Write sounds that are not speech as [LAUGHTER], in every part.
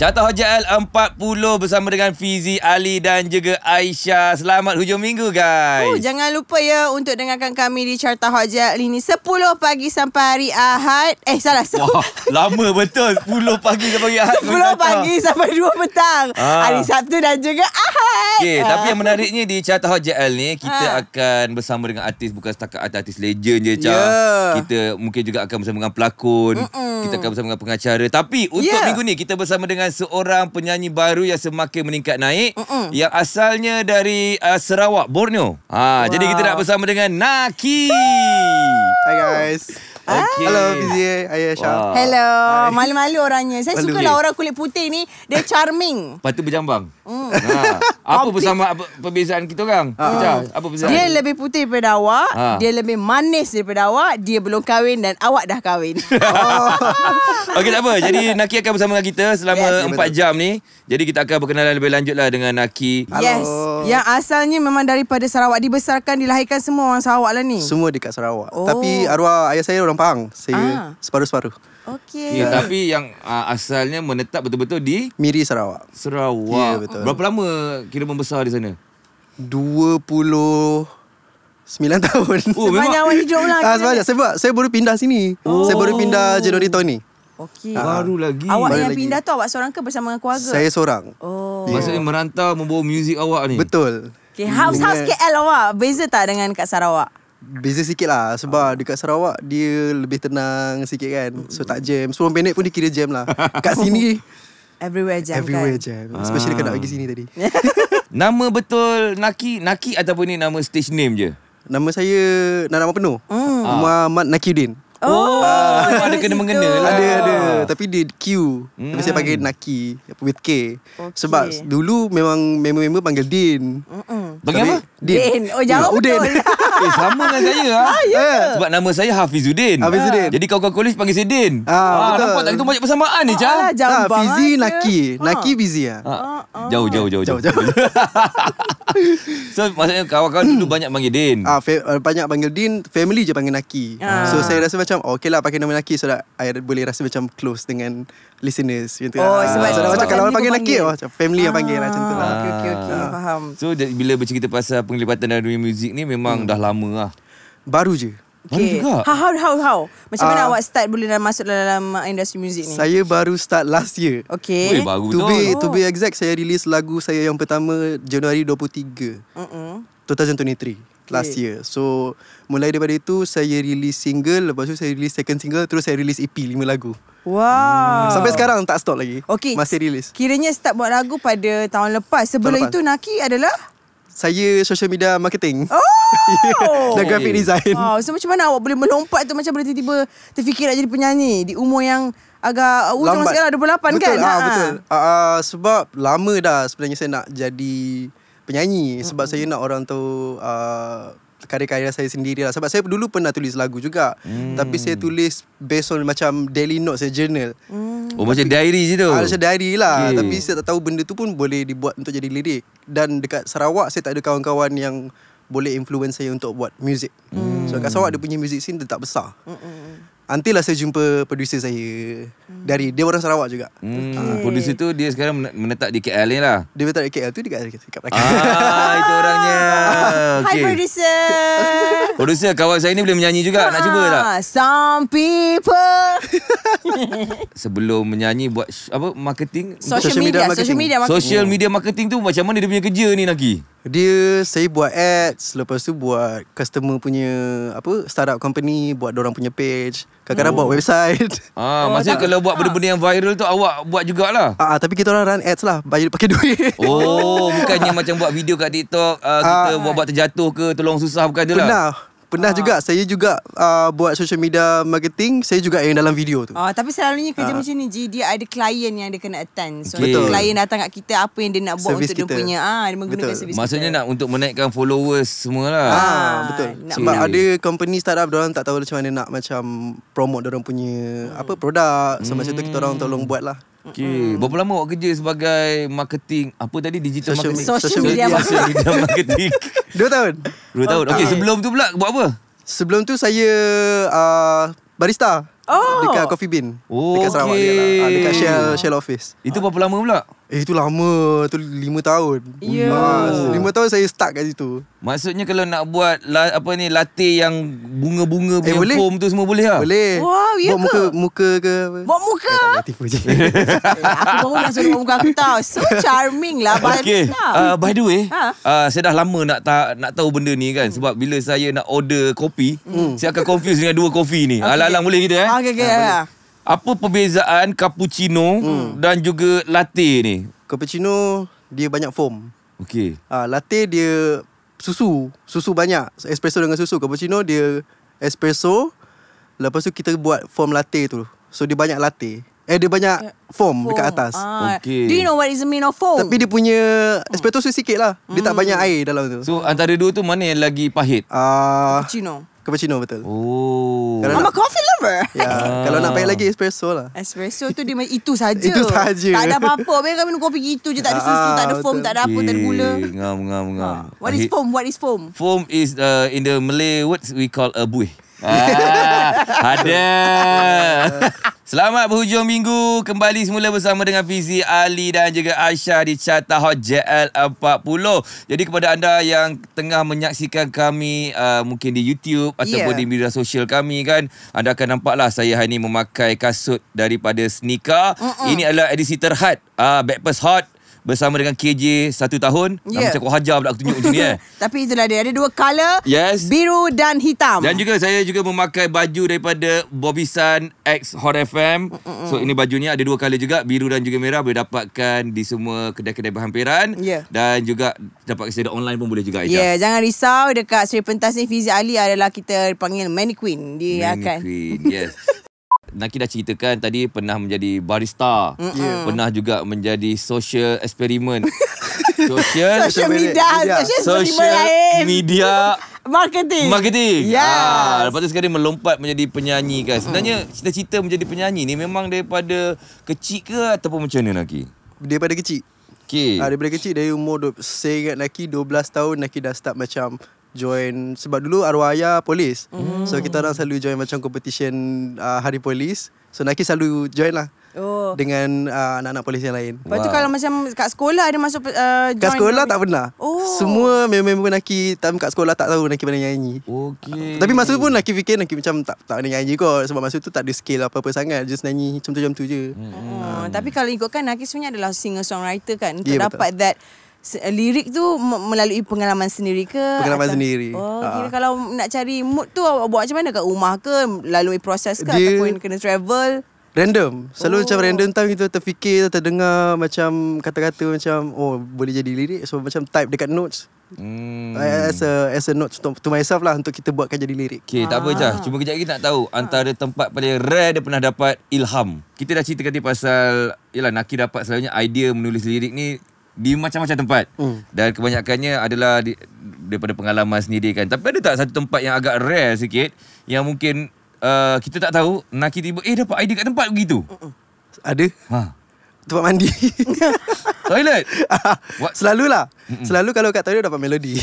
Carta Hojal 40 bersama dengan Fizi, Ali dan juga Aisyah. Selamat hujung minggu guys. Oh, jangan lupa ya untuk dengarkan kami di Carta Hojal ini 10 pagi sampai hari Ahad. Eh salah. Wah, lama betul. 10 pagi sampai hari Ahad. 10 pagi sampai 2 petang. Ha. Hari Sabtu dan juga Ahad. Okay, ha. Ah. tapi yang menariknya di Hoja L ni kita ha. akan bersama dengan artis bukan setakat artis legend je, Cha. Yeah. Kita mungkin juga akan bersama dengan pelakon. Mm-mm. Kita akan bersama dengan pengacara. Tapi untuk yeah. minggu ni kita bersama dengan dengan seorang penyanyi baru yang semakin meningkat naik Mm-mm. yang asalnya dari uh, Sarawak, Borneo. Ha, wow. jadi kita nak bersama dengan Naki. Hi guys. Ah. Okay. Hello Fizie, Ayah wow. Hello, Hi. malu-malu orangnya. Saya malu. sukalah orang kulit putih ni, dia charming. [LAUGHS] Patut berjambang. Hmm. Ha. Apa bersama apa, perbezaan kita orang? Ha. Macam, apa perbezaan? Dia lebih putih daripada awak, ha. dia lebih manis daripada awak, dia belum kahwin dan awak dah kahwin. Oh. [LAUGHS] Okey tak apa. Jadi Naki akan bersama dengan kita selama yes. 4 jam ni. Jadi kita akan berkenalan lebih lanjut lah dengan Naki. Hello. Yes. Yang asalnya memang daripada Sarawak dibesarkan dilahirkan semua orang Sarawak lah ni. Semua dekat Sarawak. Oh. Tapi arwah ayah saya orang Pahang. Saya ha. separuh-separuh. Okey. Okay, ya, tapi yang uh, asalnya menetap betul-betul di Miri Sarawak. Sarawak. Yeah, betul. Berapa lama kira membesar di sana? 29 [LAUGHS] tahun. Oh, memang awak hijau lagi. Ah, sebab, sebab saya baru pindah sini. Oh. Saya baru pindah Januari tahun ni. Okey. Ah. Baru lagi. Awak baru yang lagi. pindah tu awak seorang ke bersama dengan keluarga? Saya seorang. Oh. Yeah. Maksudnya merantau membawa muzik awak ni. Betul. Okay, house-house KL awak beza tak dengan kat Sarawak? Beza sikit lah Sebab uh. dekat Sarawak Dia lebih tenang sikit kan So hmm. tak jam Semua pendek pun dia kira jam lah Kat sini [LAUGHS] Everywhere jam kan? Everywhere kan? jam Especially uh. kena pergi ah. sini tadi [LAUGHS] Nama betul Naki Naki ataupun ni nama stage name je Nama saya Nama penuh hmm. Muhammad Nakiuddin Oh, oh, ah. ada kena mengena lah. Ada ada. Tapi dia Q. Hmm. Tapi saya pakai Naki with K. Okay. Sebab dulu memang member-member panggil Din. mm Panggil apa? Din. Din. Oh, jauh oh, betul. [LAUGHS] eh, sama dengan lah saya ah, yeah. Ya. Eh. Sebab nama saya Hafizuddin. Hafizuddin. Ah. Jadi kau-kau kolej panggil Sidin. Din. Ah, ah betul. Nampak tak itu banyak persamaan ni, Cah? Ah, jauh ah, Fizi, ya. Naki. Ha. Naki, Fizi lah. Ha. Jauh, jauh, jauh. Jauh, jauh. [LAUGHS] so, maksudnya kawan-kawan dulu banyak panggil Din. Ah, banyak panggil Din. Family je panggil Naki. Ah. So, saya rasa macam macam oh, okay lah pakai nama Naki so that I boleh rasa macam close dengan listeners lah. Oh, sebab, ah, so, sebab macam kalau orang panggil Naki oh, macam family ah. yang panggil lah macam tu lah. Ah, okay, okay, okay, ah. faham. So bila bercerita pasal penglibatan dalam dunia muzik ni memang hmm. dah lama lah. Baru je. Okay. Baru juga. How, how, how, how? Macam uh, mana ah. awak start boleh dah masuk dalam industri muzik ni? Saya baru start last year. Okay. Wih, baru to tau. Be, oh. To be exact, saya release lagu saya yang pertama Januari 23. Mm uh 2023. Okay. Last year. So, Mulai daripada itu saya release single, lepas tu saya release second single, terus saya release EP lima lagu. Wow. Hmm. Sampai sekarang tak stop lagi. Okay. Masih release. Kiranya start buat lagu pada tahun lepas. Sebelum tahun lepas. itu Naki adalah saya social media marketing. Oh. [LAUGHS] Dan graphic design. Oh so macam mana awak boleh melompat tu macam tiba-tiba terfikir nak jadi penyanyi di umur yang agak uh, ujung sekarang 28 betul, kan? Betul, ah, ha, betul. Uh, uh, sebab lama dah sebenarnya saya nak jadi penyanyi sebab mm-hmm. saya nak orang tu. uh, karya-karya saya sendiri lah. Sebab saya dulu pernah tulis lagu juga. Hmm. Tapi saya tulis based on macam daily notes, journal. Hmm. Oh macam diary je tu? Ah, macam diary lah. Okay. Tapi saya tak tahu benda tu pun boleh dibuat untuk jadi lirik. Dan dekat Sarawak saya tak ada kawan-kawan yang boleh influence saya untuk buat music. Hmm. So kat Sarawak dia punya music scene dia tak besar. Hmm. Until lah saya jumpa producer saya hmm. dari dia orang Sarawak juga. Hmm, okay. Ah, producer tu dia sekarang menetap di KL ni lah. Dia menetap di KL tu dekat dekat dekat Ah, itu orangnya. Okay. [LAUGHS] Hi producer. producer kawan saya ni boleh menyanyi juga. Nak cuba tak? Ah, some people. [LAUGHS] Sebelum menyanyi buat apa marketing? Social, media, media marketing. social media marketing. Social media marketing tu macam mana dia punya kerja ni Naki? Dia saya buat ads Lepas tu buat customer punya Apa Startup company Buat orang punya page Kadang-kadang oh. buat website [LAUGHS] Ah, oh, Maksudnya tak, kalau buat benda-benda yang viral tu Awak buat jugalah ah, ah Tapi kita orang run ads lah Bayar pakai [LAUGHS] duit Oh bukannya macam buat video kat TikTok uh, Kita ah. buat-buat terjatuh ke Tolong susah bukan dia lah Pernah Pernah uh. juga ah. saya juga uh, buat social media marketing, saya juga yang dalam video tu. Uh, tapi selalunya kerja uh. macam ni, G, dia ada klien yang dia kena attend. So, okay. betul. klien datang kat kita, apa yang dia nak buat service untuk kita. dia punya, uh, dia menggunakan servis kita. Maksudnya nak untuk menaikkan followers semualah. Uh, betul. Nak Sebab ya. ada company startup, orang tak tahu macam mana nak macam promote orang punya hmm. apa produk. So, hmm. macam tu hmm. kita orang tolong buat lah. Okay. Mm. Berapa lama awak kerja sebagai marketing? Apa tadi? Digital social marketing. Media. Social, media social media marketing. [LAUGHS] Dua tahun. Dua tahun. Okay, okay. sebelum tu pula buat apa? Sebelum tu saya uh, barista. Oh. Dekat Coffee Bean. Oh, dekat Sarawak. Okay. Dekat, uh, dekat Shell, Shell Office. Itu berapa lama pula? Eh itu lama tu lima tahun. Yeah. Ya. Lima tahun saya stuck kat situ. Maksudnya kalau nak buat la, apa ni latih yang bunga-bunga eh, boleh. foam tu semua boleh ah. Boleh. Wow, ya ke? Buat muka muka ke apa? Buat muka. Eh, je. [LAUGHS] eh, aku baru nak suruh buat muka aku tau. So charming lah by okay. Uh, by the way, uh, saya dah lama nak ta- nak tahu benda ni kan hmm. sebab bila saya nak order kopi, hmm. saya akan confuse dengan dua kopi ni. Okay. Alang-alang boleh kita eh? Okay, okay. Uh, apa perbezaan cappuccino hmm. dan juga latte ni? Cappuccino dia banyak foam. Okey. ha, latte dia susu, susu banyak. Espresso dengan susu. Cappuccino dia espresso lepas tu kita buat foam latte tu. So dia banyak latte. Eh dia banyak yeah. foam, foam dekat atas. Ah. Okay. Do you know what is the mean of foam? Tapi dia punya oh. espresso hmm. sikit lah. Dia tak hmm. banyak air dalam tu. So antara dua tu mana yang lagi pahit? Ah. Cappuccino. Cappuccino betul. Oh. Kalau I'm nak, a coffee lover. Ya, yeah, kalau nak pakai lagi espresso lah. Espresso tu dia itu saja. itu saja. Tak ada apa-apa. Biar kami kopi itu je, tak ada susu, ah, tak ada ah, foam, betul. tak ada apa, okay. tak ada gula. Ngam ngam ngam. Ah. What is foam? What is foam? Foam is uh, in the Malay words we call a buih. Ah, ada. Selamat berhujung minggu. Kembali semula bersama dengan Fizi, Ali dan juga Aisyah di Carta Hot JL40. Jadi kepada anda yang tengah menyaksikan kami uh, mungkin di YouTube ya. ataupun di media sosial kami kan. Anda akan nampaklah saya hari ini memakai kasut daripada sneaker. Mm-mm. Ini adalah edisi terhad. Uh, ah, Backpast Hot bersama dengan KJ satu tahun. Yeah. Ya. Macam kau hajar pula aku tunjuk macam ni eh. [LAUGHS] Tapi itulah dia. Ada dua color. Yes. Biru dan hitam. Dan juga saya juga memakai baju daripada Bobby Sun X Hot FM. Mm-mm. So ini bajunya ada dua color juga. Biru dan juga merah. Boleh dapatkan di semua kedai-kedai berhampiran. Yeah. Dan juga dapat kesedaran online pun boleh juga. Ya, yeah, jangan risau. Dekat Seri Pentas ni Fizi Ali adalah kita panggil Manny Queen. Dia Manny akan... Queen, yes. [LAUGHS] Naki dah ceritakan tadi pernah menjadi barista, yeah. pernah juga menjadi social experiment. [LAUGHS] social, social media, media. social, social media marketing. Marketing. Ah, yes. Ah, lepas tu sekarang melompat menjadi penyanyi kan. Sebenarnya cita-cita menjadi penyanyi ni memang daripada kecil ke ataupun macam mana Naki? Daripada kecil. Okay. Ah, daripada kecil dari umur saya ingat Naki 12 tahun Naki dah start macam join sebab dulu arwah polis. Mm. So kita orang selalu join macam competition uh, hari polis. So Naki selalu join lah. Oh. Dengan uh, anak-anak polis yang lain. Lepas wow. tu kalau macam kat sekolah ada masuk uh, join. Kat sekolah tak pernah. Oh. Semua member-member Naki tapi kat sekolah tak tahu Naki mana nyanyi. Okey. Uh, tapi masa tu pun Naki fikir Naki macam tak tak ada nyanyi kot sebab masa tu tak ada skill apa-apa sangat just nyanyi macam tu macam tu je. Hmm. Uh, hmm. tapi kalau ikutkan Naki sebenarnya adalah singer songwriter kan. Yeah, ya, dapat betul. that lirik tu melalui pengalaman sendiri ke pengalaman atau? sendiri oh kira ah. kalau nak cari mood tu awak buat macam mana kat rumah ke lalui proses ke Dia... ataupun kena travel Random Selalu oh. macam random time Kita terfikir Terdengar Macam kata-kata Macam Oh boleh jadi lirik So macam type dekat notes hmm. Eh, as a As a note to, to myself lah Untuk kita buatkan jadi lirik Okay ah. tak apa Jah ah. Cuma kejap lagi nak tahu Antara tempat paling rare Dia pernah dapat Ilham Kita dah cerita tadi pasal Yelah Naki dapat Selalunya idea menulis lirik ni di macam-macam tempat. Hmm. Dan kebanyakannya adalah di, daripada pengalaman sendiri kan. Tapi ada tak satu tempat yang agak rare sikit yang mungkin uh, kita tak tahu Naki tiba eh dapat idea kat tempat begitu. Hmm. Ada? Ha. Tempat mandi. [LAUGHS] toilet. [LAUGHS] Ah, selalulah. Mm-mm. Selalu kalau kat toilet dapat melodi.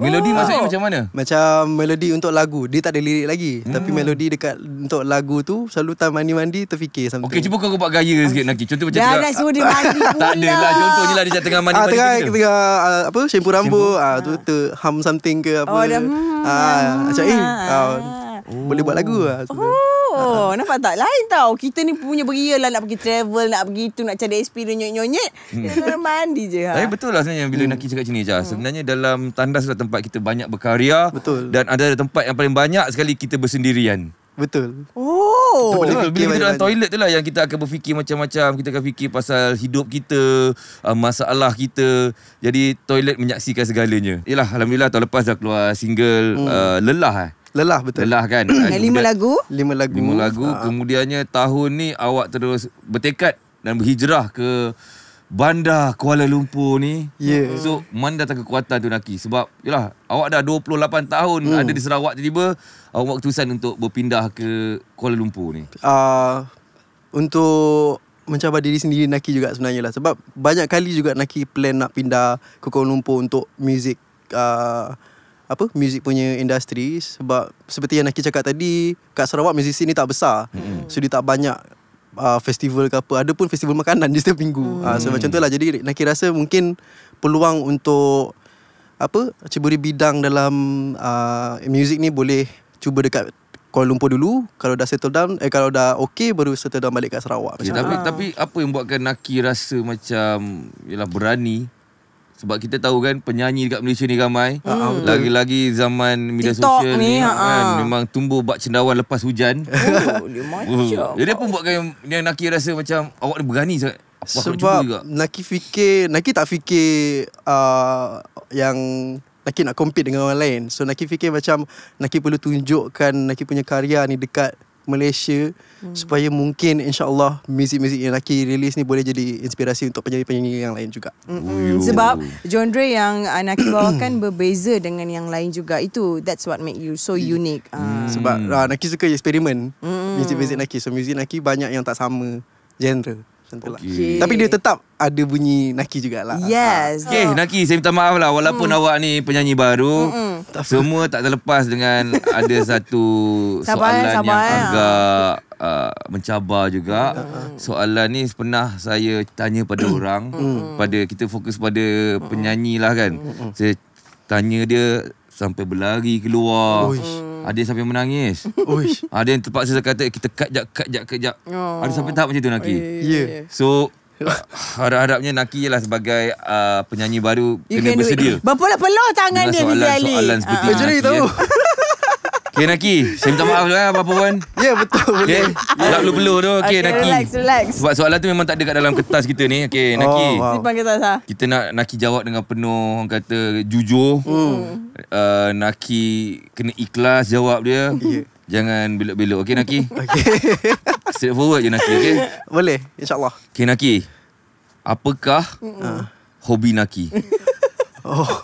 Melodi oh. maksudnya macam mana? Macam melodi untuk lagu Dia tak ada lirik lagi hmm. Tapi melodi dekat Untuk lagu tu Selalu tak mandi-mandi Terfikir sampai Okay cuba kau buat gaya sikit Naki Contoh macam Jangan tengah, suruh dia [LAUGHS] mandi pula Tak ada lah Contohnya lah dia tengah mandi-mandi ah, Tengah, mandi tengah, tengah uh, Apa? Shampoo rambut Shampoo. Ah, tu, Hum something ke apa Oh dah hmm, Macam eh hmm, hmm. Ah, Oh. boleh buat lagu lah. Sebenarnya. Oh, uh-huh. nampak tak? Lain tau. Kita ni punya beria lah nak pergi travel, nak pergi tu, nak cari experience nyonyet-nyonyet. Hmm. mandi je. Ha. Tapi betul lah sebenarnya bila hmm. Naki cakap macam ni, hmm. Sebenarnya dalam tandas lah tempat kita banyak berkarya. Betul. Dan ada tempat yang paling banyak sekali kita bersendirian. Betul. Oh. Kita boleh bila kita dalam toilet tu lah yang kita akan berfikir macam-macam. Kita akan fikir pasal hidup kita, uh, masalah kita. Jadi toilet menyaksikan segalanya. Yelah, Alhamdulillah tahun lepas dah keluar single. Hmm. Uh, lelah Eh. Lelah betul. Lelah kan. [CLEARS THROAT] lima lagu. Lima lagu. Lima lagu. Ha. Kemudiannya tahun ni awak terus bertekad dan berhijrah ke Bandar Kuala Lumpur ni. Yeah. So, mana datang kekuatan tu Naki? Sebab, yelah, awak dah 28 tahun hmm. ada di Sarawak tiba-tiba. Awak buat keputusan untuk berpindah ke Kuala Lumpur ni. Uh, untuk mencabar diri sendiri Naki juga sebenarnya lah. Sebab banyak kali juga Naki plan nak pindah ke Kuala Lumpur untuk music. Uh, apa music punya industri sebab seperti yang Naki cakap tadi kat Sarawak music scene ni tak besar. Hmm. So dia tak banyak uh, festival ke apa. Ada pun festival makanan [LAUGHS] di setiap minggu. Hmm. Uh, so macam tu lah. Jadi Naki rasa mungkin peluang untuk apa ceburi bidang dalam uh, music ni boleh cuba dekat Kuala Lumpur dulu kalau dah settle down eh kalau dah okey baru settle down balik kat Sarawak. Ya, tapi ah. tapi apa yang buatkan Naki rasa macam yalah berani sebab kita tahu kan penyanyi dekat Malaysia ni ramai. Hmm. Lagi-lagi zaman media TikTok sosial ni, ni kan ah, memang tumbuh bak cendawan lepas hujan. Oh, dia oh. Jadi apa buatkan yang, yang Naki rasa macam awak ni berani sangat? Wah, Sebab Naki fikir, Naki tak fikir uh, yang Naki nak compete dengan orang lain. So Naki fikir macam Naki perlu tunjukkan Naki punya karya ni dekat Malaysia hmm. supaya mungkin insyaallah muzik-muzik yang Lucky release ni boleh jadi inspirasi untuk penyanyi-penyanyi yang lain juga. Mm-hmm. Sebab genre yang Lucky bawakan [COUGHS] berbeza dengan yang lain juga. Itu that's what make you so unique. Ah. Hmm. Uh. Sebab Lucky ah, suka eksperimen. Mm-hmm. Muzik-muzik Lucky so muzik Lucky banyak yang tak sama genre. Okay. Tapi dia tetap ada bunyi Naki jugalah Yes Okay oh. Ah. Naki saya minta maaf lah Walaupun mm. awak ni penyanyi baru Mm-mm. Semua tak terlepas dengan Ada satu [LAUGHS] sabar, soalan sabar, yang sabar, eh. agak uh, Mencabar juga mm. Soalan ni pernah saya tanya pada [COUGHS] orang mm. pada Kita fokus pada penyanyi lah kan mm Saya tanya dia Sampai berlari keluar Uish. Mm. Ada yang sampai menangis. Uish. Ada yang terpaksa saya kata kita cut jap cut jap kejap. Oh. Ada sampai tahap macam tu Naki. Oh, ya. Yeah. Ya, ya. So [LAUGHS] harap-harapnya Naki ialah sebagai uh, penyanyi baru you kena bersedia. Berapa lah peluh tangan Inilah dia Rizali. Soalan, soalan seperti uh, uh. Naki. Jadi [LAUGHS] Okay Naki Saya minta maaf lah Apa-apa pun Ya yeah, betul okay. boleh yeah. Tak perlu tu Okay, okay Naki relax, relax. Sebab soalan tu memang tak ada Kat dalam kertas kita ni Okay oh, Naki oh, wow. Simpan kertas lah Kita nak Naki jawab dengan penuh Orang kata Jujur hmm. uh, Naki Kena ikhlas jawab dia yeah. Jangan belok-belok Okay Naki [LAUGHS] okay. Straight forward je Naki okay? Boleh InsyaAllah Okay Naki Apakah uh. Hobi Naki [LAUGHS] Oh. [LAUGHS]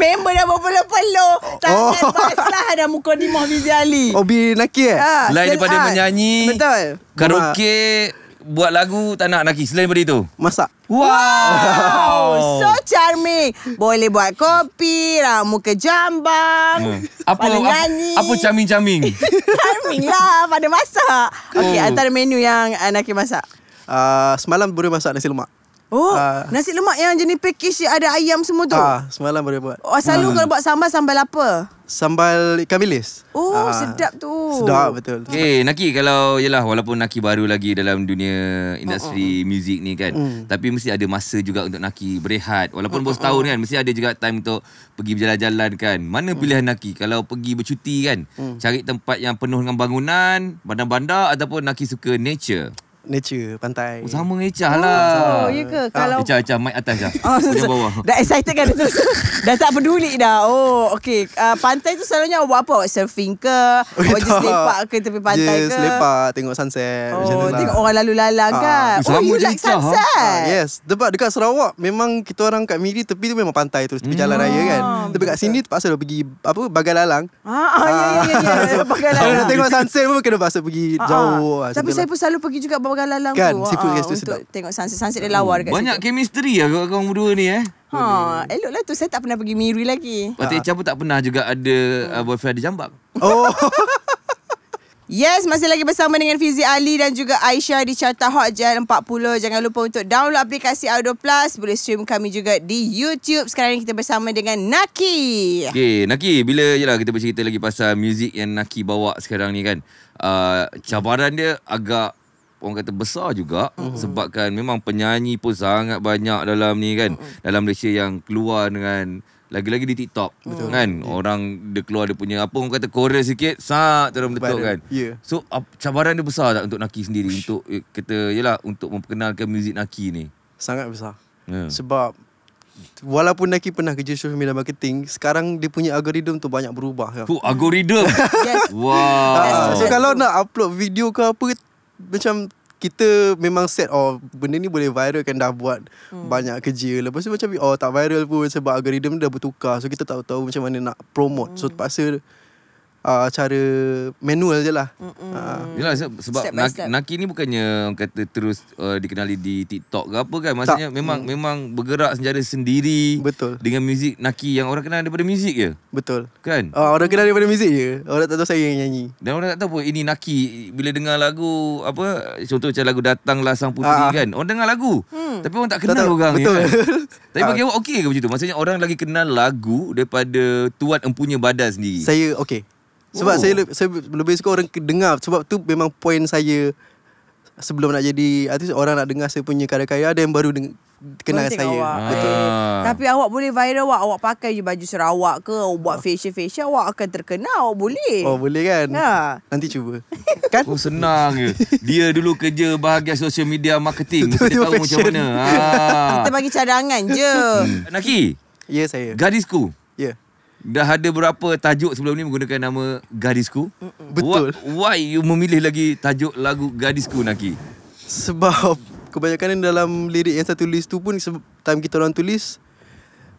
Member dah berpeluh-peluh Tangan oh. [LAUGHS] basah dah muka ni Mahfizi Ali Oh bi naki eh ha, Selain daripada ha. menyanyi Betul Karaoke Buat lagu tak nak naki Selain daripada itu Masak Wow. wow, so charming. Boleh buat kopi, ramu ke jambang. Hmm. Apa pada nyanyi. apa charming-charming? [LAUGHS] charming lah pada masak. Okey, oh. antara menu yang anak eh, masak. Uh, semalam boleh masak nasi lemak. Oh, uh, nasi lemak yang jenis package yang ada ayam semua tu? Ah, uh, semalam baru buat. Oh, selalu hmm. kalau buat sambal, sambal apa? Sambal ikan bilis. Oh, uh, sedap tu. Sedap betul. Eh, hey, Naki kalau, yelah walaupun Naki baru lagi dalam dunia industri uh, uh. muzik ni kan. Mm. Tapi mesti ada masa juga untuk Naki berehat. Walaupun uh, bos tahun kan, mesti ada juga time untuk pergi berjalan-jalan kan. Mana mm. pilihan mm. Naki kalau pergi bercuti kan? Mm. Cari tempat yang penuh dengan bangunan, bandar-bandar ataupun Naki suka nature? nature pantai. Oh, sama Echa oh, lah. Oh, oh ya ke? Ah. Kalau Echa Echa mic atas dah. Oh, so, bawah. Dah excited kan tu. dah tak peduli dah. Oh, okey. Uh, ah, pantai tu selalunya awak buat apa? Awak surfing ke? Oh, awak just lepak ke tepi pantai yes, ke? Yes, lepak tengok sunset. Oh, macam lah. tengok lah. orang lalu lalang uh, kan. Oh, you like sunset. Ha? Uh, yes, dekat dekat Sarawak memang kita orang kat Miri tepi tu memang pantai terus tepi hmm. jalan raya kan. Hmm, Tapi kat sini terpaksa dah pergi apa Bagai Lalang. Ha, ah, ya ya ya. ya. [LAUGHS] Bagai Lalang. tengok sunset pun kena pasal pergi jauh. Lah, Tapi saya lah. pun selalu pergi juga orang lalang kan, ah, Seafood ha, untuk sedap. tengok sunset. Sunset dia lawar kat Banyak situ. chemistry lah kau orang berdua ni eh. Ha, elok lah tu. Saya tak pernah pergi Miri lagi. Patutnya ha. pun tak pernah juga ada uh, boyfriend ada jambak. Oh. [LAUGHS] Yes, masih lagi bersama dengan Fizi Ali dan juga Aisyah di Carta Hot Jam 40. Jangan lupa untuk download aplikasi Audio Plus. Boleh stream kami juga di YouTube. Sekarang ini kita bersama dengan Naki. Okay, Naki. Bila jelah kita bercerita lagi pasal muzik yang Naki bawa sekarang ni kan. Uh, cabaran dia agak orang kata besar juga mm-hmm. sebabkan memang penyanyi pun sangat banyak dalam ni kan mm-hmm. dalam Malaysia yang keluar dengan lagi-lagi di TikTok Betul. kan yeah. orang dia keluar dia punya apa orang kata Korea sikit sat terus meletup kan yeah. so cabaran dia besar tak untuk Naki sendiri Ush. untuk eh, kita yalah untuk memperkenalkan muzik Naki ni sangat besar yeah. sebab Walaupun Naki pernah kerja social media marketing Sekarang dia punya algoritm tu banyak berubah ya. Oh algoritm [LAUGHS] Yes Wow ah, So kalau nak upload video ke apa macam kita memang set oh benda ni boleh viral kan dah buat hmm. banyak kerja lepas tu macam oh tak viral pun sebab algoritma dah bertukar so kita tak tahu macam mana nak promote hmm. so terpaksa uh, cara manual je lah. Uh. Ah. Yelah sebab Naki, Naki ni bukannya kata terus uh, dikenali di TikTok ke apa kan. Maksudnya tak. memang hmm. memang bergerak secara sendiri. Betul. Dengan muzik Naki yang orang kenal daripada muzik je. Betul. Kan? Uh, orang kenal daripada muzik je. Orang tak tahu saya yang nyanyi. Dan orang tak tahu pun ini Naki bila dengar lagu apa contoh macam lagu Datanglah Sang Puteri uh. Ah. kan. Orang dengar lagu. Hmm. Tapi orang tak kenal tak, orang. Betul. kan? [LAUGHS] Tapi bagi awak okey ke macam tu? Maksudnya orang lagi kenal lagu daripada tuan empunya badan sendiri. Saya okey. Sebab oh. saya, saya lebih suka orang dengar Sebab tu memang poin saya Sebelum nak jadi artis Orang nak dengar saya punya karya-karya Ada yang baru deng- kenal Mereka saya awak. Betul ah. Tapi awak boleh viral awak Awak pakai je baju serawak ke Awak buat ah. fashion-fashion Awak akan terkenal Awak boleh Oh boleh kan ha. Nanti cuba [LAUGHS] Kan Oh senang je Dia dulu kerja bahagian social media marketing Kita tahu fashion. macam mana ha. Kita bagi cadangan je hmm. Naki Ya yes, saya Gadisku Dah ada berapa tajuk sebelum ni menggunakan nama Gadisku? Betul. What, why you memilih lagi tajuk lagu Gadisku Naki? Sebab kebanyakan dalam lirik yang saya tulis tu pun time kita orang tulis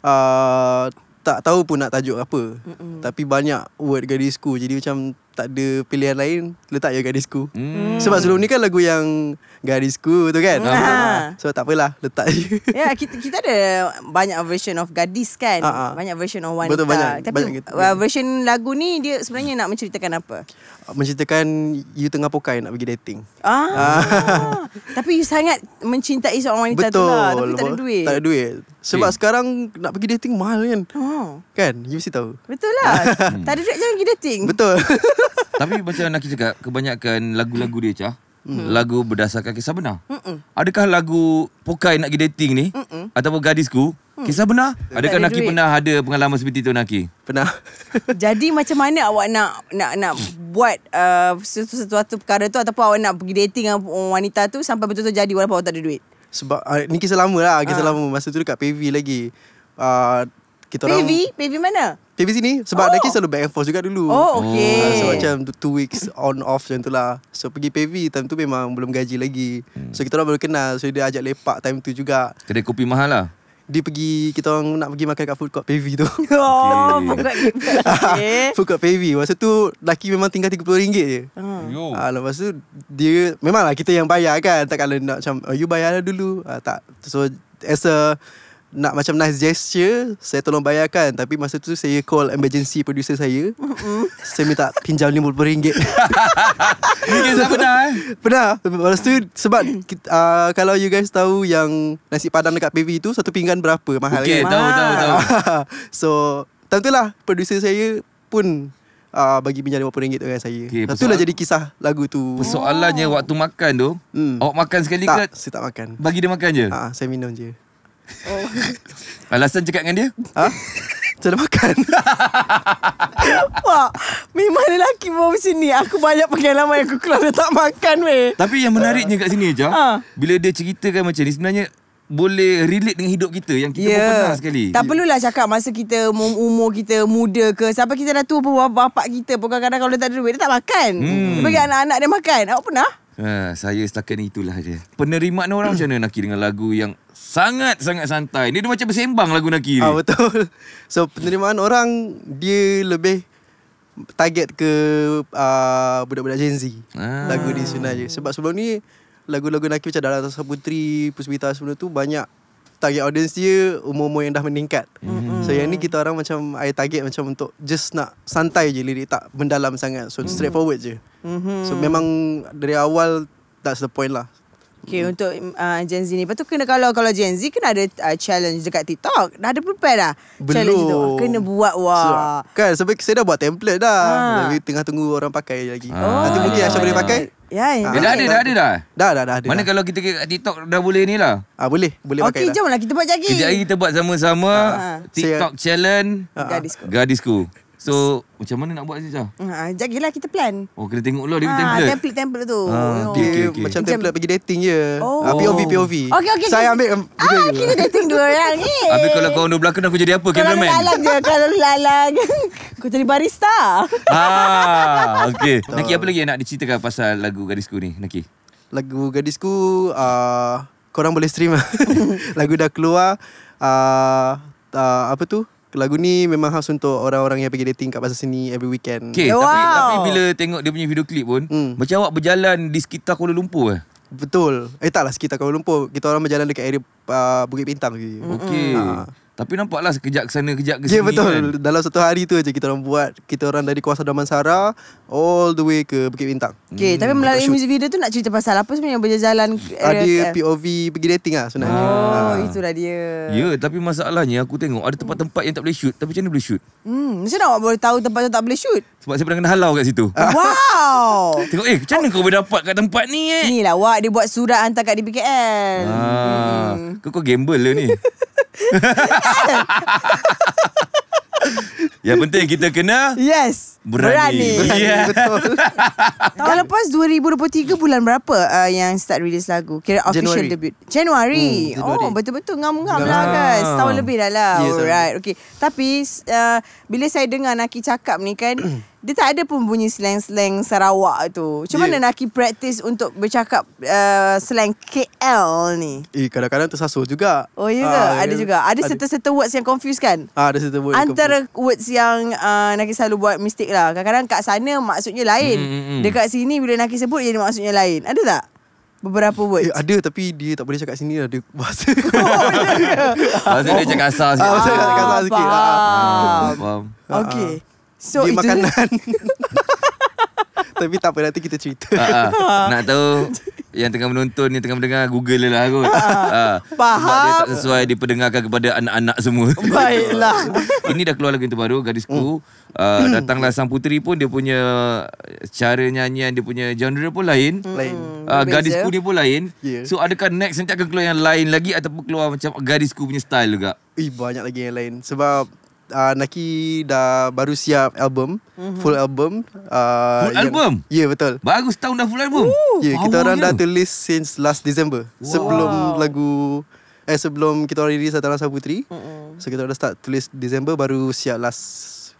uh, tak tahu pun nak tajuk apa. Mm-mm. Tapi banyak word Gadisku jadi macam tak ada pilihan lain letak je gadisku. Hmm. Sebab sebelum ni kan lagu yang gadisku tu kan. Ha. So tak apalah letak je. Ya kita kita ada banyak version of gadis kan. Ha-ha. Ah. Banyak version of wanita. Betul banyak. Tapi banyak kita, uh, version kan. lagu ni dia sebenarnya nak menceritakan apa? Menceritakan you tengah pokai nak pergi dating. Ah. ah. [LAUGHS] tapi you sangat mencintai seorang wanita Betul. tu lah tapi Lepas, tak ada duit. Tak ada duit. Sebab okay. Eh. sekarang nak pergi dating mahal kan. Oh. Kan? You mesti tahu. Betul lah. [LAUGHS] tak ada duit jangan pergi dating. Betul. [LAUGHS] Tapi macam Naki cakap Kebanyakan lagu-lagu dia Cah Mm. Lagu berdasarkan kisah benar Mm-mm. Adakah lagu Pokai nak pergi dating ni Mm-mm. Ataupun gadisku mm. Kisah benar Adakah Naki pernah ada Pengalaman seperti itu Naki Pernah [LAUGHS] Jadi macam mana awak nak Nak nak buat uh, Sesuatu perkara tu Ataupun awak nak pergi dating Dengan wanita tu Sampai betul-betul jadi Walaupun awak tak ada duit Sebab uh, Ni kisah lama lah Kisah ha. lama Masa tu dekat PV lagi uh, kita PV? Orang, PV mana? TV sini Sebab oh. Daki selalu back and forth juga dulu Oh okay uh, ah, So macam two weeks on off macam tu lah So pergi PV time tu memang belum gaji lagi hmm. So kita orang baru kenal So dia ajak lepak time tu juga Kedai kopi mahal lah dia pergi Kita orang nak pergi makan kat food court PV tu [LAUGHS] Oh okay. Food court PV [LAUGHS] Masa tu Lelaki memang tinggal RM30 je hmm. Yo. Ah, lepas tu Dia Memang lah kita yang bayar kan Tak kalau nak macam oh, You bayar lah dulu ha, Tak So as a nak macam nice gesture saya tolong bayarkan tapi masa tu saya call emergency producer saya saya minta pinjam RM50 ringgit so, [LAUGHS] pernah eh? pernah masa tu sebab uh, kalau you guys tahu yang nasi padang dekat PV tu satu pinggan berapa mahal okay, kan tahu tahu tahu [LAUGHS] so tentulah producer saya pun uh, bagi pinjam RM50 tu dengan saya. Okay, Satu lah persoal- lah jadi kisah lagu tu. Persoalannya waktu makan tu, mm. awak makan sekali tak, ke? Tak, saya tak makan. Bagi dia makan je? Ha, saya minum je. Oh. [LAUGHS] Alasan cakap dengan dia? Ha? Macam dah makan. [LAUGHS] Wah, memang lelaki bawa macam ni. Aku banyak pengalaman aku keluar dia tak makan weh. Tapi yang menariknya kat sini je. Ha. Bila dia ceritakan macam ni sebenarnya boleh relate dengan hidup kita yang kita yeah. pernah sekali. Tak perlulah cakap masa kita umur kita muda ke sampai kita dah tua pun bapak kita pun kadang-kadang kalau dia tak ada duit dia tak makan. Hmm. bagi anak-anak dia makan. Awak pernah? Ha, saya setakat ni itulah dia. Penerimaan orang macam mana Naki dengan lagu yang Sangat-sangat santai. Dia, dia macam bersembang lagu Naki ni. Ah, betul. [LAUGHS] So penerimaan orang dia lebih target ke uh, budak-budak Gen Z. Ah. Lagu di sini aja. Sebab sebelum ni lagu-lagu Naki macam Dalam Tasa Putri, Puspita sebelum tu banyak target audience dia umur-umur yang dah meningkat. Mm-hmm. So yang ni kita orang macam I target macam untuk just nak santai je lirik tak mendalam sangat. So mm-hmm. straightforward je. Mm-hmm. So memang dari awal that's the point lah. Okay hmm. untuk uh, Gen Z ni Lepas tu kena kalau Kalau Gen Z Kena ada uh, challenge Dekat TikTok Dah ada prepare dah Belum challenge tu. Kena buat wah so, Kan sebab saya dah buat template dah ha. Tapi tengah tunggu orang pakai lagi oh, Nanti mungkin Aisyah boleh pakai Ya, ya. Ah. Dah ada, dah ada dah. Dah, dah, dah ada. Mana dah. kalau kita kat TikTok dah boleh ni lah. Ah, boleh, boleh okay, pakai. Okey, jomlah kita buat jagi. Kejap lagi kita buat sama-sama ha. TikTok Saya... challenge ha. Gadisku. Gadisku. So, macam mana nak buat sih Azizah? Ah, uh, jagilah kita plan. Oh, kena tengok lah dia ha, template. template. Template, tu. Ah, okay, oh. okay, okay. Macam, macam template pergi dating je. Ah, oh. Uh, POV, POV. Okay, okay. Saya ambil. Um, ah, kita okay, dating dua orang. Yeah. Habis kalau kau dua belakang aku jadi apa? Kalau cameraman? Kalau lalang je. Kalau lalang. [LAUGHS] kau jadi barista. Ah, okay. [LAUGHS] Naki, apa lagi yang nak diceritakan pasal lagu Gadisku ni, Naki? Lagu Gadisku, uh, korang boleh stream lah. [LAUGHS] lagu dah keluar. Uh, uh, apa tu? lagu ni memang khas untuk orang-orang yang pergi dating kat pasar sini every weekend. Okay, yeah, tapi, wow. tapi bila tengok dia punya video klip pun, mm. macam awak berjalan di sekitar Kuala Lumpur eh? Betul. Eh taklah sekitar Kuala Lumpur. Kita orang berjalan dekat area uh, Bukit Bintang. Okay. Ha. Tapi nampaklah sekejap ke sana, kejap ke ya, sini. Ya yeah, betul. Kan. Dalam satu hari tu aja kita orang buat. Kita orang dari Kuasa Damansara all the way ke Bukit Bintang. Okay, hmm, tapi melalui music video tu nak cerita pasal apa sebenarnya yang berjalan? Ada ah, eh, POV pergi dating lah sebenarnya. Oh, ha. itulah dia. Ya, yeah, tapi masalahnya aku tengok ada tempat-tempat yang tak boleh shoot. Tapi macam mana boleh shoot? Hmm, macam mana awak boleh tahu tempat yang tak boleh shoot? Sebab saya pernah kena halau kat situ. [LAUGHS] wow! tengok, eh macam mana kau boleh dapat kat tempat ni eh? Inilah awak, dia buat surat hantar kat DPKL. Ah, hmm. Kau, kau gamble lah ni. [LAUGHS] Ya penting kita kena Yes Berani, berani. Yeah. Betul Tahun lepas 2023 Bulan berapa uh, Yang start release lagu Kira official January. debut January. Hmm, Oh betul-betul Ngam-ngam lah kan Setahun ah. lebih dah lah yes, Alright okay. Tapi uh, Bila saya dengar Naki cakap ni kan dia tak ada pun bunyi slang-slang Sarawak tu. Macam yeah. mana Naki practice untuk bercakap uh, slang KL ni? Eh, kadang-kadang tersasul juga. Oh, iya ke? Uh, ada ya. juga. Ada certain-certain words yang confuse kan? Uh, ada certain words Antara yang words yang uh, Naki selalu buat mistake lah. Kadang-kadang kat sana maksudnya lain. Mm-hmm. Dekat sini bila Naki sebut jadi maksudnya lain. Ada tak? Beberapa words eh, Ada tapi dia tak boleh cakap sini lah Dia bahasa [LAUGHS] oh, ya Bahasa dia cakap kasar ah, sikit ah, Bahasa dia cakap kasar sikit Faham, ah, faham. Okay ah. So dia makanan. [LAUGHS] Tapi tak apa nanti kita cerita. Uh, uh. Nak tahu yang tengah menonton ni tengah mendengar Google lah aku. Uh, Faham. Sebab dia tak sesuai diperdengarkan kepada anak-anak semua. Baiklah. [LAUGHS] Ini dah keluar lagi yang terbaru Gadisku. Uh, hmm. ah, datanglah sang puteri pun dia punya cara nyanyian dia punya genre pun lain. Hmm. Lain. Uh, Gadisku ni pun lain. Yeah. So adakah next nanti akan keluar yang lain lagi ataupun keluar macam Gadisku punya style juga? Ih banyak lagi yang lain sebab uh, Naki dah baru siap album mm-hmm. full album uh, full yang, album ya yeah, betul baru setahun dah full album ya yeah, kita orang dah tulis since last december wow. sebelum lagu eh sebelum kita orang release Satana Sabutri mm-hmm. so kita orang dah start tulis december baru siap last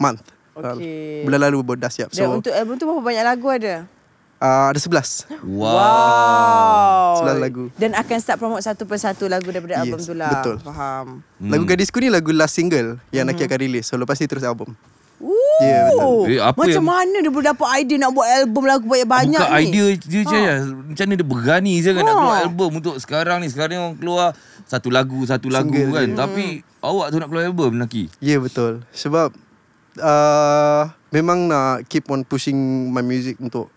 month okay. uh, bulan lalu dah siap so, untuk album tu berapa banyak lagu ada Uh, ada sebelas Wow Sebelas lagu Dan akan start promote Satu persatu lagu Daripada yes, album tu lah Betul Faham hmm. Lagu Gadisku ni Lagu last single Yang hmm. Naki akan release So lepas ni terus album Ooh. Yeah, betul. Eh, Macam yang... mana dia boleh dapat idea Nak buat album lagu banyak-banyak Bukan ni idea dia ha. Jaya. Macam mana dia berani je kan ha. Nak keluar album Untuk sekarang ni Sekarang ni orang keluar Satu lagu Satu single lagu kan dia. Tapi hmm. Awak tu nak keluar album Naki Ya yeah, betul Sebab uh, Memang nak Keep on pushing My music untuk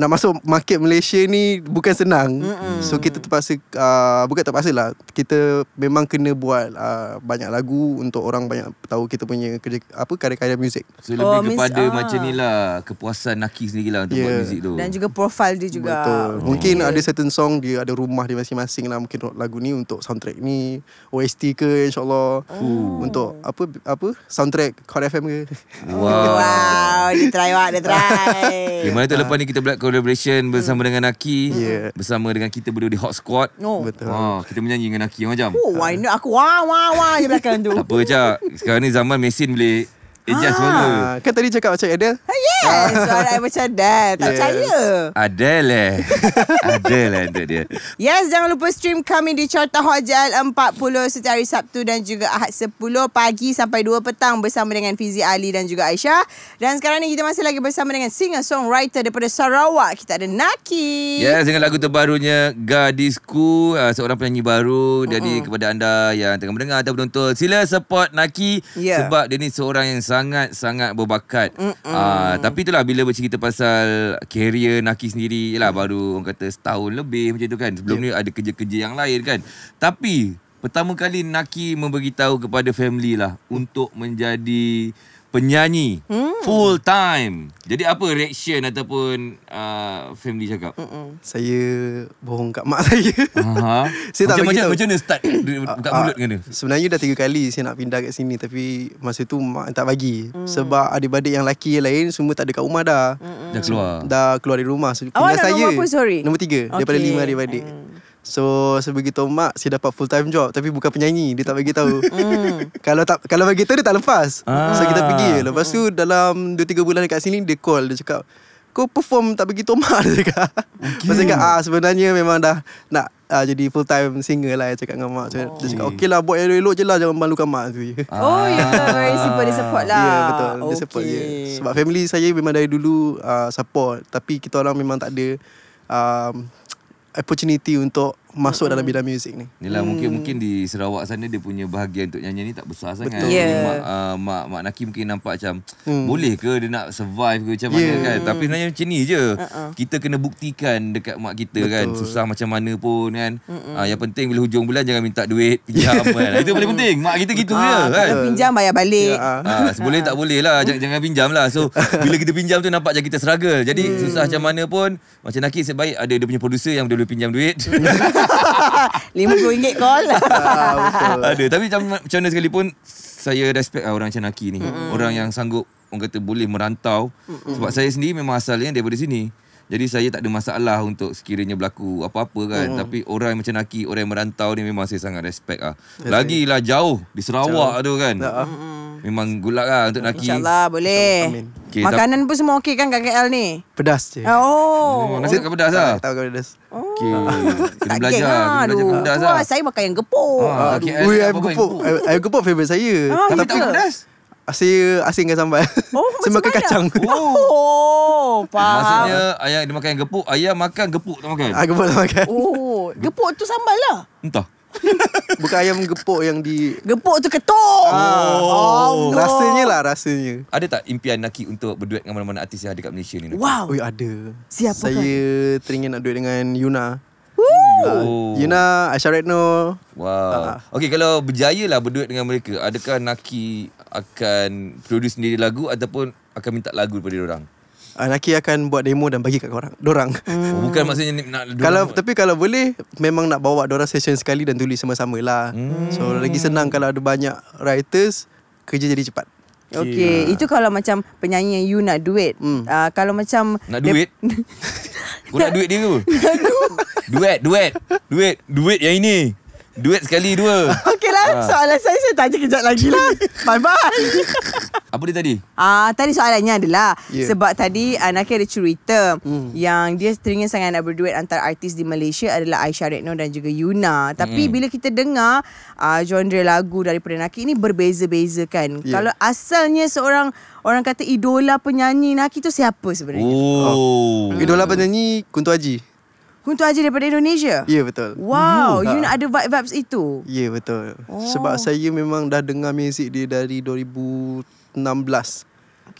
nak masuk market Malaysia ni bukan senang. Mm-mm. So kita terpaksa uh, bukan terpaksa lah. Kita memang kena buat uh, banyak lagu untuk orang banyak tahu kita punya kerja apa karya-karya muzik. So lebih oh, kepada miss, ah. macam ni lah kepuasan nakis sendiri lah untuk yeah. buat muzik tu. Dan juga profile dia juga. Betul. Oh. Mungkin yeah. ada certain song dia ada rumah dia masing-masing lah mungkin lagu ni untuk soundtrack ni OST ke insyaAllah oh. untuk apa apa soundtrack Core FM ke. Wow. [LAUGHS] wow. Dia try wak, dia try. Okay, mana tu lepas ni kita belakang collaboration hmm. bersama hmm. dengan Aki yeah. bersama dengan kita berdua di Hot Squad. Oh. Betul. Ha, kita menyanyi dengan Aki macam. Oh, why not aku wah wah wah di belakang tu. Tak apa je. Sekarang ni zaman mesin boleh It ha. just Kan tadi cakap macam Adele ha, Yes Suara [LAUGHS] I macam Adele Tak percaya yes. Adele eh [LAUGHS] Adele untuk eh, dia Yes jangan lupa stream kami Di Carta Hojal 40 Setiap Sabtu Dan juga Ahad 10 Pagi sampai 2 petang Bersama dengan Fizi Ali Dan juga Aisyah Dan sekarang ni kita masih lagi Bersama dengan singer songwriter Daripada Sarawak Kita ada Naki Yes dengan lagu terbarunya Gadisku ah, Seorang penyanyi baru Jadi mm-hmm. kepada anda Yang tengah mendengar Atau menonton Sila support Naki yeah. Sebab dia ni seorang yang sangat-sangat berbakat. Uh, tapi itulah bila bercerita pasal career Naki sendiri lah baru orang kata setahun lebih macam tu kan. Sebelum yeah. ni ada kerja-kerja yang lain kan. Tapi pertama kali Naki memberitahu kepada family lah untuk menjadi penyanyi hmm. full time. Jadi apa reaction ataupun uh, family cakap? Mm-mm. Saya bohong kat mak [LAUGHS] saya. Uh-huh. [LAUGHS] saya macam, tak macam, macam mana start [COUGHS] buka ah, mulut dengan dia? Sebenarnya dah tiga kali saya nak pindah kat sini tapi masa tu mak tak bagi. Hmm. Sebab adik-adik yang lelaki lain semua tak ada kat rumah dah. Mm-mm. Dah keluar. Dah keluar dari rumah. So, Awak nak saya, rumah sorry? Nombor tiga okay. daripada lima adik-adik. Mm. So sebegitu mak si dapat full time job tapi bukan penyanyi dia tak bagi tahu. Mm. [LAUGHS] kalau tak kalau bagi tahu dia tak lepas. Ah. So kita pergi. Lepas tu dalam 2 3 bulan dekat sini dia call dia cakap kau perform tak bagi mak [LAUGHS] dia cakap. Okay. Masa cakap ah sebenarnya memang dah nak ah, jadi full time singer lah cakap dengan mak. Oh. Cakap, okay. Dia cakap okay lah buat elok-elok je lah jangan malukan mak tu. [LAUGHS] Oh ya yeah. very simple dia support lah. Ya yeah, betul okay. dia support je. Sebab family saya memang dari dulu uh, support tapi kita orang memang tak ada um, opportunity untuk masuk dalam bidang muzik ni. Yalah mungkin hmm. mungkin di Sarawak sana dia punya bahagian untuk nyanyi ni tak besar sangat. Yeah. Mak, uh, mak mak Naki mungkin nampak macam hmm. boleh ke dia nak survive ke macam yeah. mana kan. Tapi sebenarnya macam ni je. Uh-uh. Kita kena buktikan dekat mak kita kan, Betul. kan susah macam mana pun kan. Uh-uh. Uh, yang penting bila hujung bulan jangan minta duit pinjam kan. [LAUGHS] Itu paling penting. Mak kita gitu uh, je kan. Pinjam bayar balik. Yeah, ya, uh. Uh, boleh tak boleh lah jangan, jangan pinjam lah. So bila kita pinjam tu nampak macam kita struggle. Jadi hmm. susah macam mana pun macam Naki sebaik ada dia punya producer yang boleh pinjam duit. [LAUGHS] [LAUGHS] RM50 call. Ah, betul. [LAUGHS] Ada. Tapi macam, macam sekali pun saya respect lah orang macam ni. Mm-hmm. Orang yang sanggup, orang kata boleh merantau. Mm-hmm. Sebab saya sendiri memang asalnya daripada sini. Jadi saya tak ada masalah untuk sekiranya berlaku apa-apa kan. Mm-hmm. Tapi orang macam Naki, orang merantau ni memang saya sangat respect lah. Lagilah jauh, di Sarawak jauh. tu kan. Mm-hmm. Memang gulak lah untuk Naki InsyaAllah boleh okay, Makanan pun semua okey kan kat KL ni Pedas je ah, Oh, oh Nasi tak pedas lah oh. Tak makan pedas Okay Kena belajar Kena belajar pedas lah Saya makan yang gepuk ah, Ui ayam gepuk Ayam gepuk favourite saya ah, Tapi pedas saya asing dengan sambal. Oh, [LAUGHS] saya makan kacang. Oh, [LAUGHS] oh faham. Maksudnya ayah dia gepuk, ayah makan gepuk tak makan. Ah, gepuk tak makan. Oh, gepuk tu sambal lah. Entah. [LAUGHS] Bukan ayam gepuk yang di Gepuk tu ketuk ah. oh. oh no. Rasanya lah rasanya Ada tak impian Naki Untuk berduet dengan mana-mana artis Yang ada kat Malaysia ni Naki? Wow Ui, Ada Siapa Saya kan? teringin nak duet dengan Yuna Uh, Yuna, Aisyah Retno Wow uh-huh. Ah, okay kalau berjaya lah berduet dengan mereka Adakah Naki akan produce sendiri lagu Ataupun akan minta lagu daripada orang? Ah, lelaki akan buat demo Dan bagi kat korang Dorang hmm. Oh, bukan maksudnya nak kalau, buat. Tapi kalau boleh Memang nak bawa Dorang session sekali Dan tulis sama-sama lah hmm. So lagi senang Kalau ada banyak writers Kerja jadi cepat Okay, okay. Itu kalau macam Penyanyi yang you nak duet hmm. uh, Kalau macam Nak duet Kau nak duet dia ke [LAUGHS] Duet Duet Duet Duet yang ini Duit sekali dua. Okey lah. Ha. Soalan saya saya tanya kejap lagi lah. [LAUGHS] Bye bye. Apa dia tadi? Ah, uh, tadi soalannya adalah yeah. sebab tadi anaknya ada cerita hmm. yang dia teringin sangat nak berduet antara artis di Malaysia adalah Aisyah Redno dan juga Yuna. Tapi hmm. bila kita dengar uh, genre lagu daripada Naki ini berbeza-beza kan. Yeah. Kalau asalnya seorang orang kata idola penyanyi Naki tu siapa sebenarnya? Oh. oh. Hmm. Idola penyanyi Kuntu Haji. Untuk Haji daripada Indonesia? Ya yeah, betul Wow hmm, You nak ada vibes-vibes itu? Ya yeah, betul oh. Sebab saya memang dah dengar muzik dia dari 2016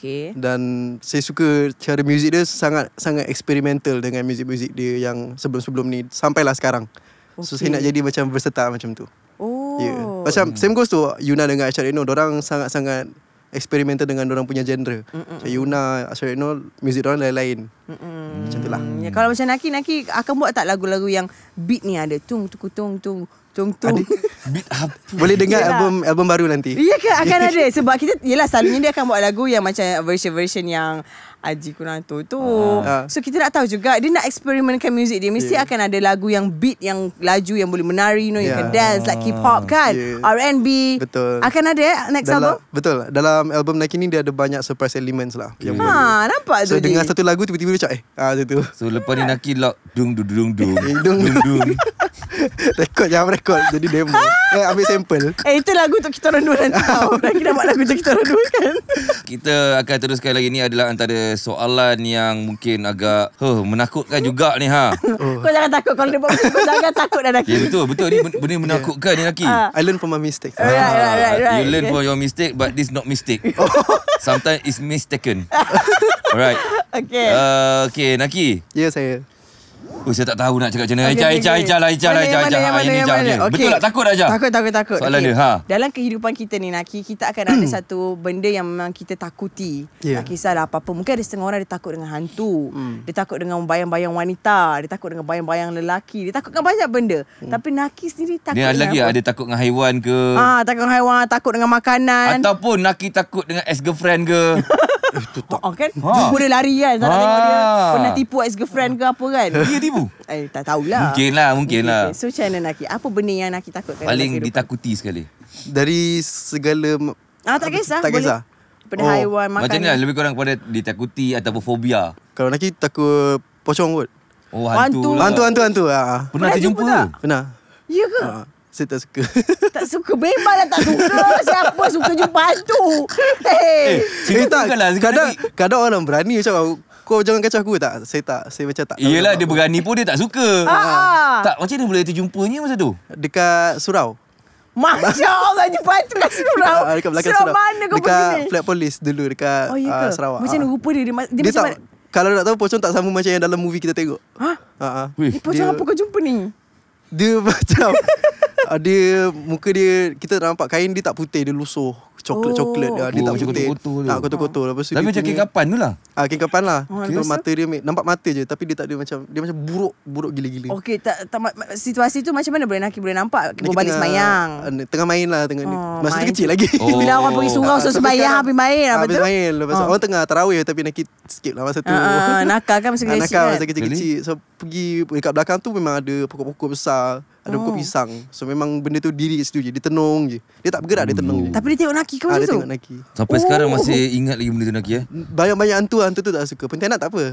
Okay. Dan saya suka cara muzik dia sangat sangat eksperimental dengan muzik-muzik dia yang sebelum-sebelum ni sampailah sekarang. Okay. So saya nak jadi macam versatile macam tu. Oh. Yeah. Macam hmm. same goes tu Yuna dengan Acharino, orang sangat-sangat experimental dengan orang punya genre. Macam Yuna, Asher Enol, music orang lain-lain. Mm-mm. Macam itulah. Ya, kalau macam Naki, Naki akan buat tak lagu-lagu yang beat ni ada? Tung, tuku, tung, tung. Tung, tung. Adi, [LAUGHS] beat apa? Boleh dengar yelah. album album baru nanti. Ya ke? Akan [LAUGHS] ada. Sebab kita, yelah selalunya dia akan buat lagu yang macam version-version yang Aji kurang tu tu. Uh. So kita nak tahu juga dia nak eksperimenkan muzik dia mesti yeah. akan ada lagu yang beat yang laju yang boleh menari you know yeah. you can dance like hip hop ah, kan. Yeah. R&B. Betul. Akan ada eh, next dalam, album? Betul. Dalam album Nike ni dia ada banyak surprise elements lah. Okay. Yang ha, nampak tu. So dengar satu lagu tiba-tiba dia cak eh ah tu tu. So lepas ni Nike lock dung dung dung dung. Eh, dung dung. [LAUGHS] rekod jangan rekod jadi demo. [LAUGHS] eh ambil sampel. Eh itu lagu untuk kita orang dua [LAUGHS] nanti. Kita buat lagu untuk kita orang dua kan. kita akan teruskan lagi ni adalah antara soalan yang mungkin agak huh, menakutkan juga ni ha. [LAUGHS] Oh. Kau jangan takut kalau dia buat macam tu jangan takut dah Naki. Ya yeah, betul betul ni benda [LAUGHS] ya. menakutkan ni Naki. Ah. I learn from my mistake. Ah, right, right, ah, right, right. You learn from your mistake but this not mistake. [LAUGHS] Oh. Sometimes it's mistaken. Alright. Okay. Uh, okay Naki. Ya yeah, saya. Oh, saya tak tahu nak cakap macam mana. Aijah, Aijah, Aijah lah, Aijah lah, Aijah. Ini mana, mana, mana. Okay. Betul tak? Takut Aijah? Takut, takut, takut. Soalan okay. dia, ha. Dalam kehidupan kita ni, Naki, kita akan ada hmm. satu benda yang memang kita takuti. Yeah. Tak kisahlah apa-apa. Mungkin ada setengah orang dia takut dengan hantu. Hmm. Dia takut dengan bayang-bayang wanita. Dia takut dengan bayang-bayang lelaki. Dia takut dengan banyak benda. Hmm. Tapi Naki sendiri takut dia ada lagi apa? ada takut dengan haiwan ke? Ah, ha, takut dengan haiwan, takut dengan makanan. Ataupun Naki takut dengan ex-girlfriend ke? [LAUGHS] Eh, tu tak. Oh, oh, kan? Ha. Mula lari kan. Tak ha. tengok dia. Ha. Pernah tipu ex-girlfriend ke apa kan. Dia tipu? [LAUGHS] Eh, tak tahulah. Mungkin lah, mungkin lah. So, macam mana Naki? Apa benda yang Naki takutkan? Paling ditakuti sekali. Dari segala... Ah, tak kisah. Tak kisah. Pada oh. haiwan, makan. Macam ni lah, lebih kurang kepada ditakuti ataupun fobia. Kalau Naki takut pocong kot. Oh, hantu. Hantu, lah. hantu, hantu. hantu. Ha. Pernah, Pernah terjumpa? Jumpa tak? Pernah. Ya ke? Ha. Saya tak suka [LAUGHS] Tak suka Memanglah tak suka Siapa suka jumpa hantu Eh Eh, eh tak kadang, kadang orang berani macam aku kau jangan kacau aku tak Saya tak Saya macam tak Yelah dia berani pun Dia tak suka Aa. Ah, ah. ah. Tak macam mana boleh terjumpanya masa tu Dekat surau Masya Allah Jumpa hantu surau Dekat belakang surau, surau. mana kau dekat pergi Dekat flat polis dulu Dekat oh, iya uh, Sarawak Macam mana rupa dia Dia, dia, dia tak mana? Kalau nak tahu pocong tak sama macam yang dalam movie kita tengok. Ha? Ha. Eh, pocong apa kau jumpa ni? Dia [LAUGHS] macam ada ah, Muka dia Kita tak nampak Kain dia tak putih Dia lusuh Coklat-coklat oh. Ah, dia tak oh, putih Tak kotor-kotor Lepas tu Tapi macam kain kapan tu lah ah, Kain kapan lah okay. Oh, okay. Mata dia Nampak mata je Tapi dia tak ada macam Dia macam buruk Buruk gila-gila Okey tak, tak, Situasi tu macam mana Boleh Naki boleh nampak Nak balik semayang Tengah main lah tengah oh, Masa main. kecil lagi oh. [LAUGHS] Bila orang pergi surau ah, So semayang Habis main Habis main Lepas oh. Orang tengah tarawih Tapi Naki skip lah masa tu Nakal kan masa kecil masa kan? kecil-kecil So pergi Dekat belakang tu memang ada Pokok-pokok besar ada oh. kok pisang So memang benda tu diri kat situ je Dia tenung je Dia tak bergerak hmm. dia tenung oh. je Tapi dia tengok Naki ke ha, tu? Dia tengok Naki Sampai oh. sekarang masih ingat lagi benda tu Naki eh? Banyak-banyak hantu Hantu tu tak suka Pentianak tak apa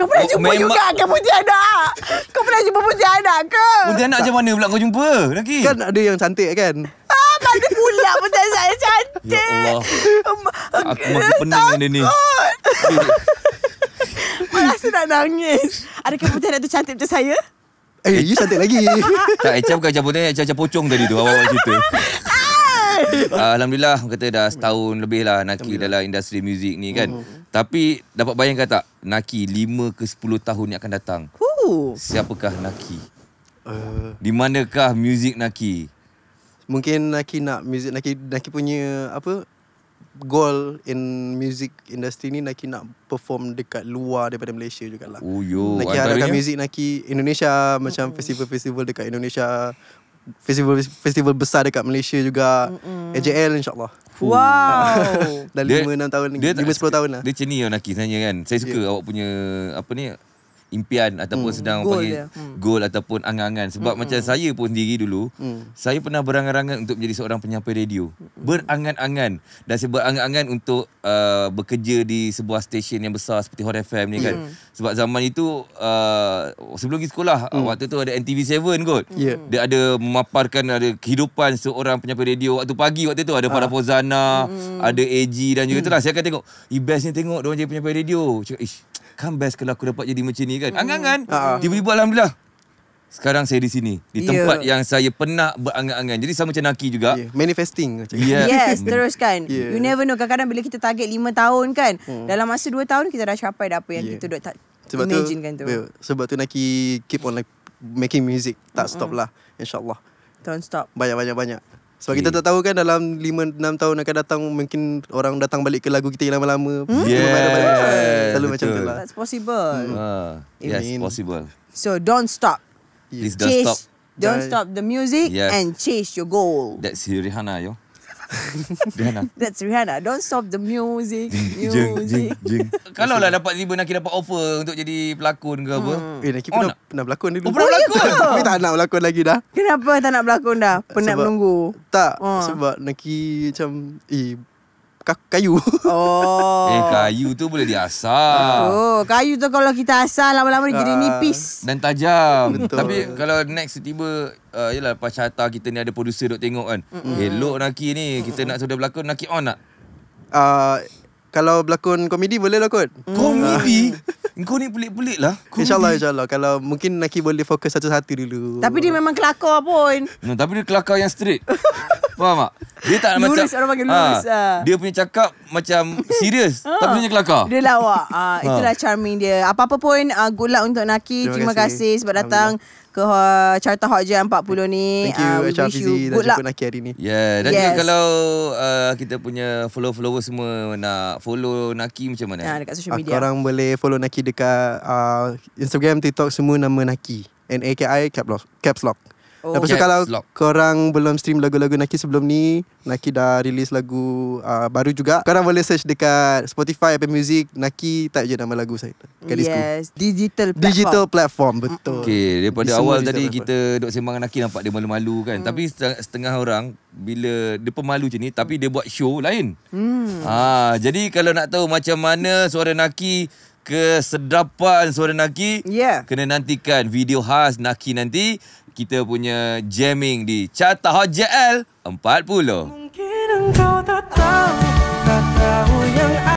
kau pernah oh, jumpa memang... juga kan Pontianak? Kau pernah jumpa Pontianak ke? Pontianak macam mana pula kau jumpa? naki Kan ada yang cantik kan? Ah, tak ada pula Pontianak saya cantik. Ya Allah. aku makin pening takut. dengan dia ni. Takut. Merasa [LAUGHS] nak nangis. Adakah Pontianak tu cantik macam saya? Eh, eh you cantik lagi [LAUGHS] Tak, Echa bukan Echa Botanik Echa Pocong tadi tu Awal-awal cerita Uh, [LAUGHS] Alhamdulillah kata dah setahun lebih lah Naki dalam industri muzik ni kan uh-huh. Tapi dapat bayangkan tak Naki 5 ke 10 tahun yang akan datang uh. Siapakah Naki? Uh. Di manakah muzik Naki? Mungkin Naki nak muzik Naki Naki punya apa goal in music industry ni Naki nak perform dekat luar daripada Malaysia juga lah. Oh yo. Naki ada music Naki Indonesia oh. macam festival-festival dekat Indonesia festival festival besar dekat Malaysia juga. Mm-mm. AJL insyaAllah Wow. [LAUGHS] dah 5 6 tahun 5 10 tahun lah. Dia macam ni Naki sebenarnya kan. Saya suka yeah. awak punya apa ni impian ataupun hmm. sedang goal panggil dia. Hmm. goal ataupun angangan. sebab hmm. macam hmm. saya pun sendiri dulu hmm. saya pernah berangan-angan untuk menjadi seorang penyampai radio hmm. berangan-angan dan saya berangan-angan untuk uh, bekerja di sebuah stesen yang besar seperti Hot FM ni kan hmm. sebab zaman itu uh, sebelum pergi sekolah hmm. waktu tu ada NTV7 kot ya. hmm. dia ada memaparkan ada kehidupan seorang penyampai radio waktu pagi waktu tu ada ha. Farah Fozana hmm. ada AG dan juga hmm. lah. saya akan tengok eh, ni tengok dia orang jadi penyampai radio cakap ish Kan best kalau aku dapat jadi macam ni kan. Mm. Angan-angan. Mm. Tiba-tiba Alhamdulillah. Sekarang saya di sini. Di yeah. tempat yang saya pernah berangan-angan. Jadi sama macam Naki juga. Yeah. Manifesting. Yeah. Yes, teruskan. Yeah. You never know. Kadang-kadang bila kita target 5 tahun kan. Mm. Dalam masa 2 tahun kita dah capai dah apa yang yeah. kita duduk tak sebab imaginekan tu. tu. Sebab tu Naki keep on like making music. Tak mm-hmm. stop lah. InsyaAllah. Don't stop. Banyak-banyak-banyak. Sebab kita tak tahu kan dalam 5 6 tahun akan datang mungkin orang datang balik ke lagu kita yang lama-lama. Hmm? Yeah. Kan. Selalu Betul. macam tu lah. That's possible. Hmm. Uh, yes, mean. possible. So don't stop. Yeah. Please don't chase, stop. Don't stop the music yes. and chase your goal. That's Rihanna, yo. [LAUGHS] Rihanna. That's Rihanna. Don't stop the music. Jing, jing, jing. Kalau lah dapat tiba nak dapat offer untuk jadi pelakon ke apa. Hmm. Eh, Naki oh, pernah, pernah berlakon dulu. Oh, pernah berlakon? Oh, ya Tapi tak nak berlakon lagi dah. Kenapa tak nak berlakon dah? Penat sebab, menunggu. Tak. Oh. Sebab Naki macam... Eh, kayu. [LAUGHS] Oh. eh kayu tu boleh diasah. Oh, kayu tu kalau kita asah lama-lama dia jadi ah. nipis dan tajam. Betul. Tapi kalau next tiba uh, yalah lepas carta kita ni ada producer dok tengok kan. Mm-mm. Elok Naki ni kita nak sudah berlakon Naki on tak? Uh, ah, kalau berlakon komedi boleh lah kot. Mm. Komedi? Ah. [LAUGHS] Kau ni pelik-pelik lah InsyaAllah insyaAllah Kalau mungkin Naki boleh fokus satu-satu dulu Tapi dia memang kelakar pun no, Tapi dia kelakar yang straight [LAUGHS] Faham tak? Dia tak Luris, macam orang panggil ah, Luris ha, uh. Dia punya cakap Macam [LAUGHS] serius ha. Ah. Tapi punya kelakar Dia lawak ha, [LAUGHS] Itulah ha. charming dia Apa-apa pun uh, Good luck untuk Naki Terima, Terima kasih. kasih Sebab datang Ke uh, Carta Hot Jam 40 ni Thank you uh, We wish Fizi good luck Naki hari ni yeah. Dan yes. juga kalau uh, Kita punya follow-follower semua Nak follow Naki macam mana? Ha, dekat social media uh, Korang boleh follow Naki Dekat uh, Instagram, TikTok Semua nama Naki N-A-K-I caps lock. Oh, Lepas tu yes, kalau lock. korang belum stream lagu-lagu Naki sebelum ni Naki dah rilis lagu uh, baru juga Korang boleh search dekat Spotify, Apple Music Naki type je nama lagu saya Yes, disku. digital platform Digital platform, betul Okay, daripada Di awal tadi platform. kita duk sembang dengan Naki Nampak dia malu-malu kan hmm. Tapi setengah orang Bila dia malu je ni Tapi dia buat show lain hmm. ah, Jadi kalau nak tahu macam mana suara Naki Kesedapan suara Naki yeah. Kena nantikan video khas Naki nanti kita punya jamming di Carta JL 40. Mungkin engkau tak tahu, tak tahu.